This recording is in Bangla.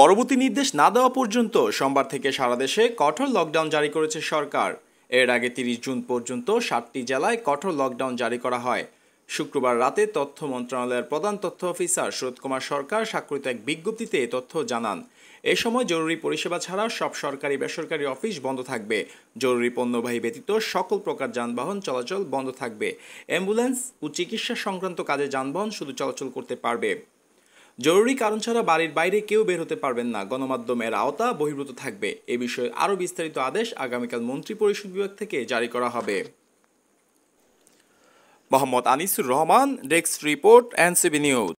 পরবর্তী নির্দেশ না দেওয়া পর্যন্ত সোমবার থেকে সারা দেশে কঠোর লকডাউন জারি করেছে সরকার এর আগে তিরিশ জুন পর্যন্ত সাতটি জেলায় কঠোর লকডাউন জারি করা হয় শুক্রবার রাতে তথ্য মন্ত্রণালয়ের প্রধান তথ্য অফিসার সুরত কুমার সরকার স্বাক্ষরিত এক বিজ্ঞপ্তিতে তথ্য জানান এ সময় জরুরি পরিষেবা ছাড়া সব সরকারি বেসরকারি অফিস বন্ধ থাকবে জরুরি পণ্যবাহী ব্যতীত সকল প্রকার যানবাহন চলাচল বন্ধ থাকবে অ্যাম্বুলেন্স ও চিকিৎসা সংক্রান্ত কাজে যানবাহন শুধু চলাচল করতে পারবে জরুরি কারণ ছাড়া বাড়ির বাইরে কেউ বের হতে পারবেন না গণমাধ্যমের আওতা বহির্ভূত থাকবে এ বিষয়ে আরও বিস্তারিত আদেশ আগামীকাল মন্ত্রী পরিষদ বিভাগ থেকে জারি করা হবে Mohammad Anisur Rahman desk report NCB news